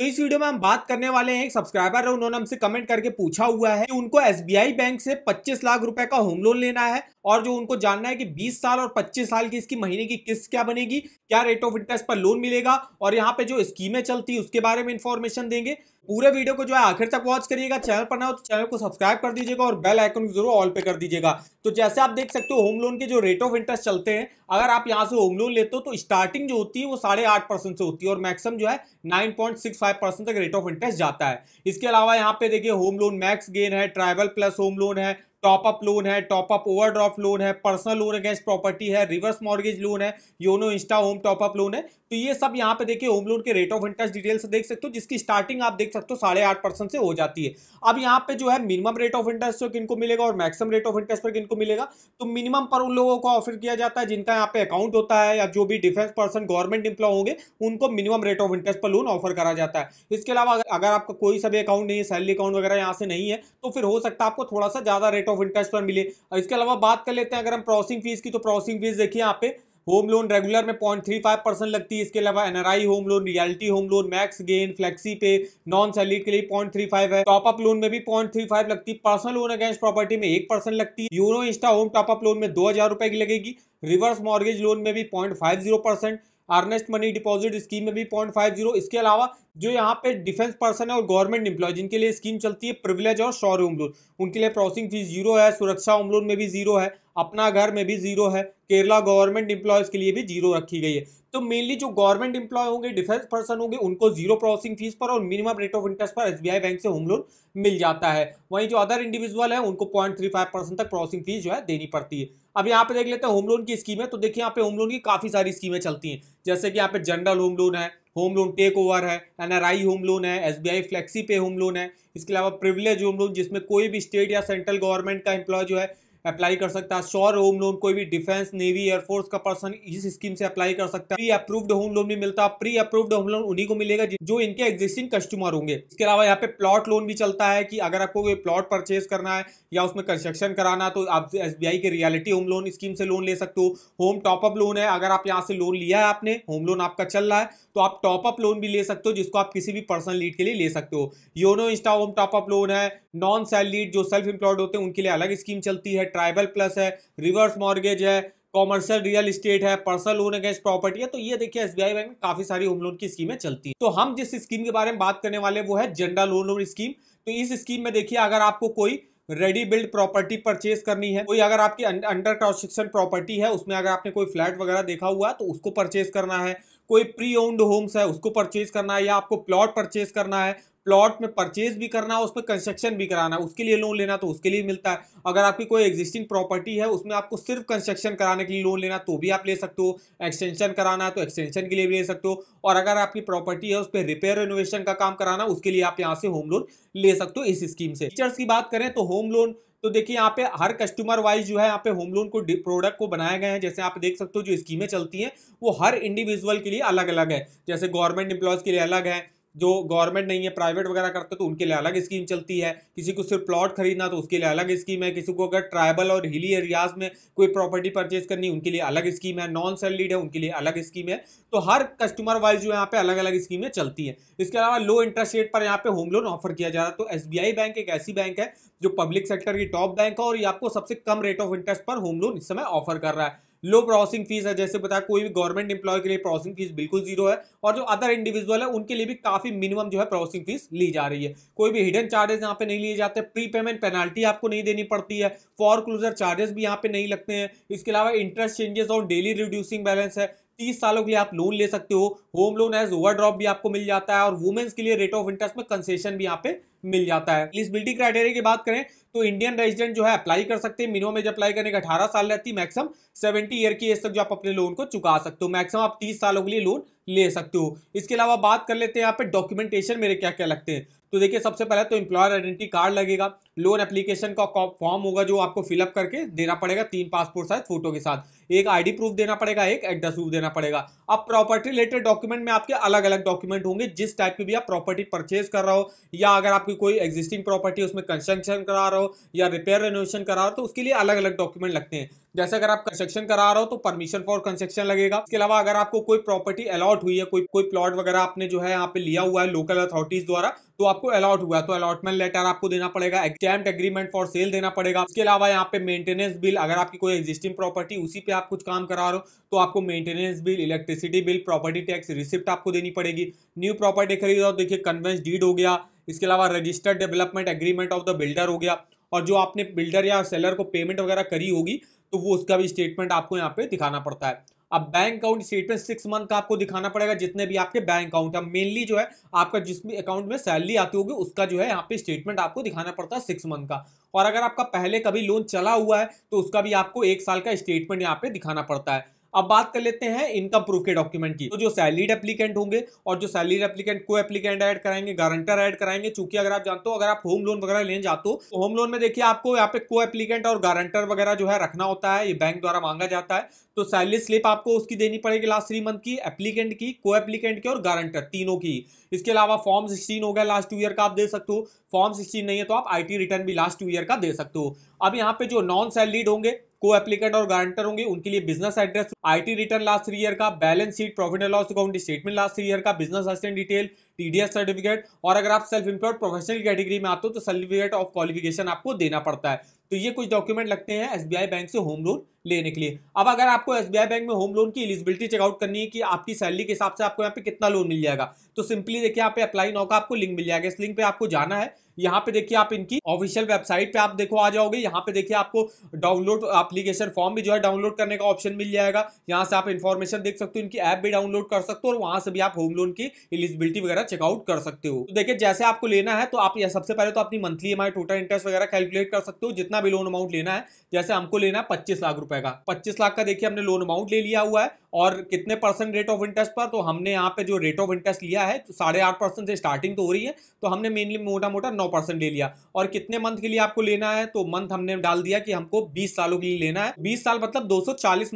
तो इस वीडियो में हम बात करने वाले हैं एक सब्सक्राइबर है उन्होंने हमसे कमेंट करके पूछा हुआ है कि उनको एसबीआई बैंक से 25 लाख रुपए का होम लोन लेना है और जो उनको जानना है कि 20 साल और 25 साल की इसकी महीने की किस्त क्या बनेगी क्या रेट ऑफ इंटरेस्ट पर लोन मिलेगा और यहाँ पे जो स्कीमें चलती है उसके बारे में इंफॉर्मेशन देंगे पूरे वीडियो को जो है आखिर तक वॉच करिएगा चैनल पर ना हो तो चैनल को सब्सक्राइब कर दीजिएगा और बेल आइकन को जरूर ऑल पे कर दीजिएगा तो जैसे आप देख सकते हो होम लोन के जो रेट ऑफ इंटरेस्ट चलते हैं अगर आप यहाँ से होम लोन लेते हो तो स्टार्टिंग जो होती है वो साढ़े आठ परसेंट से होती है और मैक्सिमम जो है nine point six five percent तक रेट ऑफ इंटरेस्ट जाता है इसके अलावा यहाँ पे देखिए होम लोन मैक्स गेन है ट्राइवल प्लस होम लोन है टॉप अप लोन है टॉप अप ड्रॉप लोन है पर्सनल लोन अगेंस्ट प्रॉपर्टी है रिवर्स मॉर्गेज लोन है YONO insta home top up loan है तो ये सब यहाँ पे देखिए होम लोन के रेट ऑफ इंटरेस्ट डिटेल से देख सकते हो जिसकी स्टार्टिंग आप देख सकते हो साढ़े आठ परसेंट से हो जाती है अब यहाँ पे जो है मिनिमम रेट ऑफ इंटरेस्ट किन किनको मिलेगा और मैक्सिमम रेट ऑफ इंटरेस्ट पर किनको मिलेगा तो मिनिमम पर उन लोगों को ऑफर किया जाता है जिनका यहाँ पे अकाउंट होता है या जो भी डिफेंस पर्सन गवर्नमेंट इंप्लॉय होंगे उनको मिनिमम रेट ऑफ इंटरेस्ट पर लोन ऑफर करा जाता है इसके अलावा अगर आपका कोई सभी अकाउंट नहीं है सैलरी अकाउंट वगैरह यहाँ से नहीं है तो फिर हो सकता है आपको थोड़ा सा ज्यादा रेट ऑफ इंटरेस्ट पर मिले इसके अलावा बात कर लेते हैं अगर हम प्रोसेसिंग फीस की तो प्रोसेसिंग फीस देखिए यहाँ पे होम लोन रेगुलर में पॉइंट थ्री फाइव परसेंट लगती है इसके अलावा NRI home loan realty home loan max gain flexi pay non salary के लिए पॉइंट थ्री फाइव है टॉपअप लोन में भी पॉइंट थ्री फाइव लगती है पर्सनल लोन अगेंस्ट प्रॉपर्टी में एक परसेंट लगती है यूरो इंस्टा होम टॉपअप लोन में दो हजार रुपए की लगेगी रिवर्स मॉर्गेज लोन में भी point five zero percent earnest money deposit scheme में भी पॉइंट फाइव जीरो इसके अलावा जो यहाँ पे डिफेंस पर्सन है और गवर्नमेंट एम्प्लॉय जिनके लिए स्कीम चलती है प्रिविलेज और शौर्य होम लोन उनके लिए प्रोसेसिंग फीस जीरो है सुरक्षा होम लोन में भी जीरो है अपना घर में भी जीरो है केरला गवर्नमेंट इंप्लॉयज़ के लिए भी जीरो रखी गई है तो मेनली जो गवर्नमेंट इंप्लॉय होंगे डिफेंस पर्सन होंगे उनको जीरो प्रोसेसिंग फीस पर और मिनिमम रेट ऑफ इंटरेस्ट पर एसबीआई बैंक से होम लोन मिल जाता है वहीं जो अदर इंडिविजुअल है उनको पॉइंट थ्री फाइव परसेंट तक प्रोसेसिंग फीस जो है देनी पड़ती है अब यहाँ पे देख लेते हैं होम लोन की स्कीमें तो देखिए यहाँ पे होम लोन की काफ़ी सारी स्कीमें चलती हैं जैसे कि यहाँ पे जनरल होम लोन है होम लोन टेक ओवर है एनआरआई होम लोन है SBI flexi pay home loan है इसके अलावा प्रिविलेज होम लोन जिसमें कोई भी स्टेट या सेंट्रल गवर्नमेंट का इंप्लॉय जो है अप्लाई कर सकता है शॉर होम लोन कोई भी डिफेंस नेवी एयरफोर्स का पर्सन इस स्कीम से अप्लाई कर सकता है प्री अप्रूव्ड होम लोन भी मिलता है प्री अप्रूव्ड होम लोन उन्हीं को मिलेगा जो इनके एग्जिस्टिंग कस्टमर होंगे इसके अलावा यहाँ पे प्लॉट लोन भी चलता है कि अगर आपको कोई प्लॉट परचेज करना है या उसमें कंस्ट्रक्शन कराना तो आप एस के रियालिटी होम लोन स्कीम से लोन ले सकते हो होम टॉपअप लोन है अगर आप यहाँ से लोन लिया है आपने होम लोन आपका चल रहा है तो आप टॉपअप लोन भी ले सकते हो जिसको आप किसी भी पर्सनल लीड के लिए ले सकते हो YONO insta home top up loan है नॉन सेल लीड जो सेल्फ एम्प्लॉयड होते हैं उनके लिए अलग स्कीम चलती है ट्राइबल प्लस है रिवर्स मॉर्गेज है कॉमर्शियल रियल इस्टेट है पर्सनल लोन अगेंस्ट प्रॉपर्टी है तो ये देखिए एसबीआई बैंक में काफी सारी होम लोन की स्कीमें चलती है तो हम जिस स्कीम के बारे में बात करने वाले वो है जनरल होम लोन स्कीम तो इस स्कीम में देखिए अगर आपको कोई रेडी बिल्ड प्रॉपर्टी परचेज करनी है कोई अगर आपकी अं-, अंडर कंस्ट्रक्शन प्रॉपर्टी है उसमें अगर आपने कोई फ्लैट वगैरह देखा हुआ है तो उसको परचेज करना है कोई प्री ओन्ड होम्स है उसको परचेज करना है या आपको प्लॉट परचेज करना है प्लॉट में परचेज भी करना है उस पर कंस्ट्रक्शन भी कराना है उसके लिए लोन लेना तो उसके लिए मिलता है अगर आपकी कोई एग्जिस्टिंग प्रॉपर्टी है उसमें आपको सिर्फ कंस्ट्रक्शन कराने के लिए लोन लेना तो भी आप ले सकते हो एक्सटेंशन कराना है तो एक्सटेंशन के लिए भी ले सकते हो और अगर आपकी प्रॉपर्टी है उस पर रिपेयर रेनोवेशन का काम कराना उसके लिए आप यहाँ से होम लोन ले सकते हो इस स्कीम से टीचर्स की बात करें तो होम लोन तो देखिए यहाँ पे हर कस्टमर वाइज जो है यहाँ पे होम लोन को प्रोडक्ट को बनाए गए हैं जैसे आप देख सकते हो जो स्कीमें चलती हैं वो हर इंडिविजुअल के लिए अलग अलग है जैसे गवर्नमेंट एम्प्लॉयज़ के लिए अलग है जो गवर्नमेंट नहीं है प्राइवेट वगैरह करते तो उनके लिए अलग स्कीम चलती है किसी को सिर्फ प्लॉट खरीदना तो उसके लिए अलग स्कीम है किसी को अगर ट्राइबल और हिली एरियाज में कोई प्रॉपर्टी परचेज करनी उनके लिए अलग स्कीम है नॉन सैलरीड है उनके लिए अलग स्कीम है तो हर कस्टमर वाइज जो यहाँ पे अलग अलग स्कीमें चलती हैं इसके अलावा लो इंटरेस्ट रेट पर यहाँ पे होम लोन ऑफर किया जा रहा है तो एस बैंक एक ऐसी बैंक है जो पब्लिक सेक्टर की टॉप बैंक है और ये आपको सबसे कम रेट ऑफ इंटरेस्ट पर होम लोन इस समय ऑफर कर रहा है लो प्रोसेसिंग फीस है जैसे बताया कोई भी गवर्नमेंट एम्प्लॉय के लिए प्रोसेसिंग फीस बिल्कुल जीरो है और जो अदर इंडिविजुअल है उनके लिए भी काफी मिनिमम जो है प्रोसेसिंग फीस ली जा रही है कोई भी हिडन चार्जेस यहाँ पे नहीं लिए जाते प्री पेमेंट पेनाल्टी आपको नहीं देनी पड़ती है फॉर चार्जेस भी यहाँ पे नहीं लगते हैं इसके अलावा इंटरेस्ट चेंजेस और डेली रिड्यूसिंग बैलेंस है तीस सालों के लिए आप लोन ले सकते हो home loan as overdraft भी आपको मिल जाता है और वुमेन्स के लिए रेट ऑफ इंटरेस्ट में कंसेशन भी यहाँ पे मिल जाता है एलिजिबिलिटी क्राइटेरिया की बात करें तो इंडियन रेजिडेंट जो है अप्लाई कर सकते हैं मिनिमम एज अप्लाई करने का अठारह साल रहती है मैक्सिमम सेवेंटी ईयर की एज तक जो आप अपने लोन को चुका सकते हो मैक्सिमम आप तीस सालों के लिए लोन ले सकते हो इसके अलावा बात कर लेते हैं यहाँ पे डॉक्यूमेंटेशन मेरे क्या क्या लगते हैं तो देखिए सबसे पहले तो इम्प्लॉयर आइडेंटिटी कार्ड लगेगा लोन एप्लीकेशन का फॉर्म होगा जो आपको फिलअप करके देना पड़ेगा तीन पासपोर्ट साइज फोटो के साथ एक आईडी प्रूफ देना पड़ेगा एक एड्रेस प्रूफ देना पड़ेगा अब प्रॉपर्टी रिलेटेड डॉक्यूमेंट में आपके अलग अलग डॉक्यूमेंट होंगे जिस टाइप की भी आप प्रॉपर्टी परचेज कर रहे हो या अगर आपकी कोई एग्जिस्टिंग प्रॉपर्टी उसमें कंस्ट्रक्शन करा रहे हो या रिपेयर रेनोवेशन करा रहे हो तो उसके लिए अलग अलग डॉक्यूमेंट लगते हैं जैसे अगर आप कंस्ट्रक्शन करा रहे हो तो परमिशन फॉर कंस्ट्रक्शन लगेगा इसके अलावा अगर आपको कोई प्रॉपर्टी अलॉट हुई है कोई कोई प्लॉट वगैरह आपने जो है यहाँ पे लिया हुआ है लोकल अथॉरिटीज द्वारा तो आपको अलॉट हुआ तो अलॉटमेंट लेटर आपको देना पड़ेगा कैंप्ट एग्रीमेंट फॉर सेल देना पड़ेगा इसके अलावा यहाँ पे मेंटेनेंस बिल अगर आपकी कोई एग्जिस्टिंग प्रॉपर्टी उसी पे आप कुछ काम करा रहे हो तो आपको maintenance bill electricity bill property tax receipt आपको देनी पड़ेगी न्यू प्रॉपर्टी खरीदो देखिए कन्वेंस डीड हो गया इसके अलावा registered development agreement of the builder हो गया और जो आपने बिल्डर या सेलर को पेमेंट वगैरह करी होगी तो वो उसका भी स्टेटमेंट आपको यहाँ पे दिखाना पड़ता है अब bank account statement six month का आपको दिखाना पड़ेगा जितने भी आपके बैंक अकाउंट है मेनली जो है आपका जिस भी अकाउंट में सैलरी आती होगी उसका जो है यहाँ पे स्टेटमेंट आपको दिखाना पड़ता है सिक्स मंथ का और अगर आपका पहले कभी लोन चला हुआ है तो उसका भी आपको एक साल का स्टेटमेंट यहाँ पे दिखाना पड़ता है अब बात कर लेते हैं इनकम प्रूफ के डॉक्यूमेंट की तो जो सैलरीड एप्लीकेंट होंगे और जो सैलरीड एप्लीकेंट को एप्लीकेंट ऐड कराएंगे गारंटर ऐड कराएंगे चूंकि अगर आप जानते हो अगर आप होम लोन वगैरह लेने जाते हो तो होम लोन में देखिए आपको यहाँ पे को एप्लीकेंट और गारंटर वगैरह जो है रखना होता है ये बैंक द्वारा मांगा जाता है तो सैलरी स्लिप आपको उसकी देनी पड़ेगी लास्ट थ्री मंथ की एप्लीकेंट की को एप्लीकेंट की और गारंटर तीनों की इसके अलावा फॉर्म सिक्सटीन हो गया लास्ट टू ईयर का आप दे सकते हो फॉर्म सिक्सटीन नहीं है तो आप आई रिटर्न भी लास्ट टू ईयर का दे सकते हो अब यहाँ पे जो नॉन सैलरीड होंगे को एप्लीकेंट और गारंटर होंगे उनके लिए business address IT return last three year का balance sheet profit and loss account statement last three year का business assistant detail TDS certificate और अगर आप सेल्फ इंप्लॉयड प्रोफेशनल कैटेगरी में आते हो तो सर्टिफिकेट ऑफ क्वालिफिकेशन आपको देना पड़ता है तो ये कुछ डॉक्यूमेंट लगते हैं एसबीआई बैंक से होम लोन लेने के लिए अब अगर आपको एसबीआई बैंक में होम लोन की एलिजिबिलिटी चेकआउट करनी है कि आपकी सैलरी के हिसाब से आपको यहाँ पे कितना लोन मिल जाएगा तो सिंपली देखिए यहाँ पे अप्लाई नाउ का आपको लिंक मिल जाएगा इस लिंक पे आपको जाना है यहाँ पे देखिए आप इनकी ऑफिशियल वेबसाइट पे आप देखो आ जाओगे यहाँ पे देखिए आपको डाउनलोड एप्लीकेशन फॉर्म भी जो है डाउनलोड करने का ऑप्शन मिल जाएगा यहाँ से आप इन्फॉर्मेशन देख सकते हो इनकी ऐप भी डाउनलोड कर सकते हो और वहां से भी आप होम लोन की एलिजिबिलिटी वगैरह चेकआउट कर सकते हो तो देखिए जैसे आपको लेना है तो आप सबसे पहले तो अपनी मंथली एम टोटल इंटरेस्ट वगैरह कैलकुलेट कर सकते हो जितना भी लोन अमाउंट लेना है जैसे हमको लेना है पच्चीस लाख रुपए का पच्चीस लाख का देखिए हमने लोन अमाउंट ले लिया हुआ है और कितने परसेंट रेट ऑफ इंटरेस्ट पर तो हमने यहाँ पे जो रेट ऑफ इंटरेस्ट लिया है तो साढ़े आठ परसेंट से स्टार्टिंग तो हो रही है तो हमने मेनली मोटा मोटा नौ परसेंट ले लिया और कितने मंथ के लिए आपको लेना है तो मंथ हमने डाल दिया कि हमको बीस सालों के लिए लेना है बीस साल मतलब दो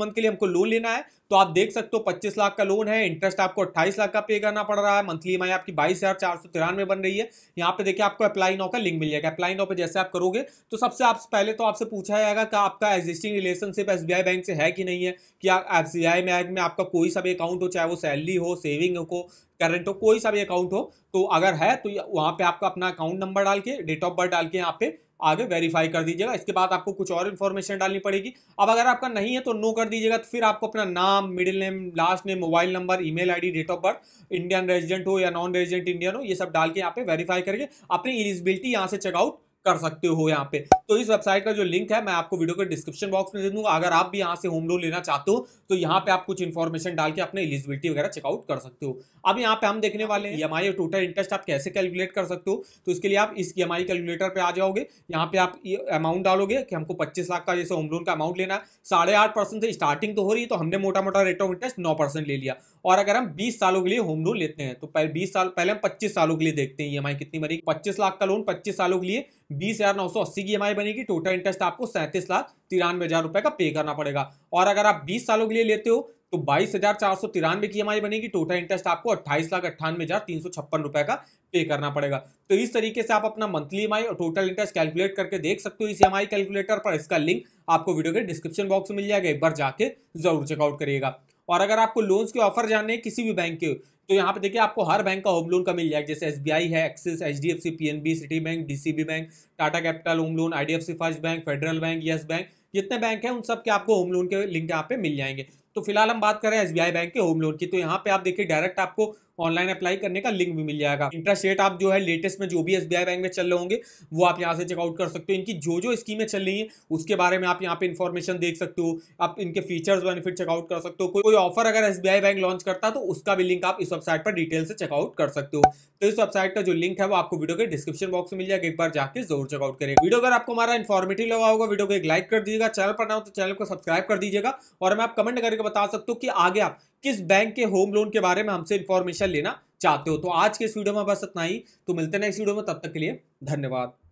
मंथ के लिए हमको लोन लेना है तो आप देख सकते हो पच्चीस लाख का लोन है इंटरेस्ट आपको अट्ठाईस लाख का पे करना पड़ रहा है मंथली ई आपकी बाईस हजार चार सौ तिरानवे बन रही है यहाँ पे देखिए आपको अप्लाई नाउ का लिंक मिल जाएगा अप्लाई नाउ पे जैसे आप करोगे तो सबसे आप पहले तो आपसे पूछा जाएगा कि आपका एग्जिस्टिंग रिलेशनशिप एस बैंक से है कि नहीं है कि एस बी बैंक में आपका कोई सा भी अकाउंट हो चाहे वो सैलरी हो सेविंग हो करंट हो कोई सा भी अकाउंट हो तो अगर है तो वहाँ पे आपका अपना अकाउंट नंबर डाल के डेट ऑफ बर्थ डाल के यहाँ पे आगे वेरीफाई कर दीजिएगा इसके बाद आपको कुछ और इन्फॉर्मेशन डालनी पड़ेगी अब अगर आपका नहीं है तो नो कर दीजिएगा तो फिर आपको अपना नाम middle name last name mobile number e mail date of birth Indian resident हो या नॉन रेजिडेंट इंडियन हो ये सब डाल के यहाँ पे वेरीफाई करके अपनी एलिजिबिलिटी यहाँ से चेकआउट कर सकते हो यहाँ पे तो इस वेबसाइट का जो लिंक है मैं आपको वीडियो के डिस्क्रिप्शन बॉक्स में दे दूंगा अगर आप भी यहाँ से होम लोन लेना चाहते हो तो यहाँ पे आप कुछ इन्फॉर्मेशन डाल के अपने एलिजिबिलिटी वगैरह चेकआउट कर सकते हो अब यहाँ पे हम देखने वाले हैं ई टोटल इंटरेस्ट आप कैसे कैलकुलेट कर सकते हो तो इसके लिए आप इस ई कैलकुलेटर पर आ जाओगे यहाँ पे आप अमाउंट डालोगे कि हमको पच्चीस लाख का जैसे होम लोन का अमाउंट लेना है साढ़े से स्टार्टिंग तो हो रही है तो हमने मोटा मोटा रेट ऑफ इंटरेस्ट नौ ले लिया और अगर हम 20 सालों के लिए होम लोन लेते हैं तो पहले 20 साल पहले हम 25 सालों के लिए देखते हैं ई e कितनी बनेगी 25 लाख का लोन 25 सालों के लिए बीस हजार नौ सौ अस्सी की ई e बनेगी टोटल इंटरेस्ट आपको सैंतीस लाख तिरानवे हजार रुपए का पे करना पड़ेगा और अगर आप बीस सालों के लिए लेते हो तो बाईस हजार चार सौ तिरानवे की ई e बनेगी टोटल इंटरेस्ट आपको अट्ठाईस लाख अट्ठानवे हजार तीन सौ छप्पन रुपए का पे करना पड़ेगा तो इस तरीके से आप अपना मंथली ई और टोटल इंटरेस्ट कैलकुलेट करके देख सकते हो इस ई कैलकुलेटर पर इसका लिंक आपको वीडियो के डिस्क्रिप्शन बॉक्स में मिल जाएगा एक बार जाके जरूर चेकआउट करिएगा और अगर आपको लोन्स के ऑफर जानने हैं किसी भी बैंक के तो यहाँ पे देखिए आपको हर बैंक का होम लोन का मिल जाएगा जैसे एस है Axis H D F C P N B Citi bank D bank Tata capital home loan I D F C first bank federal bank yes bank जितने बैंक हैं उन सब के आपको होम लोन के लिंक यहाँ पे मिल जाएंगे तो फिलहाल हम बात कर रहे हैं एस बैंक के होम लोन की तो यहाँ पे आप देखिए डायरेक्ट आपको ऑनलाइन अप्लाई करने का लिंक भी मिल जाएगा इंटरेस्ट रेट आप जो है लेटेस्ट में जो भी एस बैंक में चल रहे होंगे वो आप यहाँ से चेकआउट कर सकते हो इनकी जो जो स्कीमें चल रही हैं उसके बारे में आप यहाँ पे इन्फॉर्मेशन देख सकते हो आप इनके फीचर्स बेनिफिट चेकआउट कर सकते हो कोई ऑफर अगर एस बैंक लॉन्च करता तो उसका भी लिंक आप इस वेबसाइट पर डिटेल से चेकआउट कर सकते हो तो इस वेबसाइट का जो लिंक है वो आपको वीडियो के डिस्क्रिप्शन बॉक्स में मिल जाएगा एक बार जाकर जरूर चेकआउट करें वीडियो अगर आपको हमारा इन्फॉर्मेटिव लगा होगा वीडियो को एक लाइक कर दीजिएगा चैनल पर ना हो तो चैनल को सब्सक्राइब कर दीजिएगा और मैं आप कमेंट करके बता सकते हो कि आगे आप किस बैंक के होम लोन के बारे में हमसे इन्फॉर्मेशन लेना चाहते हो तो आज के इस वीडियो में बस इतना ही तो मिलते हैं नेक्स्ट वीडियो में तब तक के लिए धन्यवाद